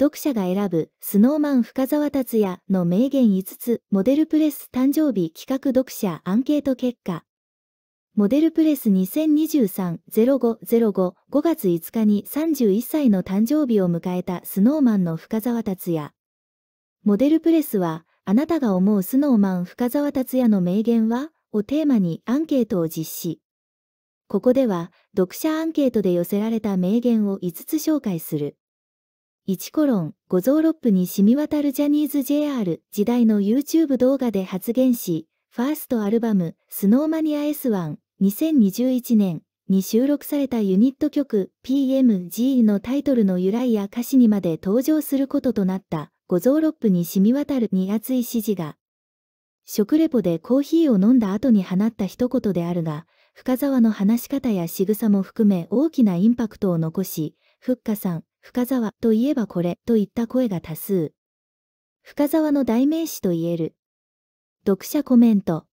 読者が選ぶ、スノーマン深沢達也の名言5つ、モデルプレス誕生日企画読者アンケート結果。モデルプレス2023-0505-5月5日に31歳の誕生日を迎えたスノーマンの深沢達也。モデルプレスは、あなたが思うスノーマン深沢達也の名言はをテーマにアンケートを実施。ここでは、読者アンケートで寄せられた名言を5つ紹介する。1コロン、五蔵六プに染み渡るジャニーズ JR 時代の YouTube 動画で発言し、ファーストアルバム、スノーマニア S1、2021年に収録されたユニット曲 PMG のタイトルの由来や歌詞にまで登場することとなった五蔵六プに染み渡るに熱い支持が、食レポでコーヒーを飲んだ後に放った一言であるが、深沢の話し方や仕草も含め大きなインパクトを残し、ふっかさん、深沢といえばこれといった声が多数。深沢の代名詞と言える。読者コメント。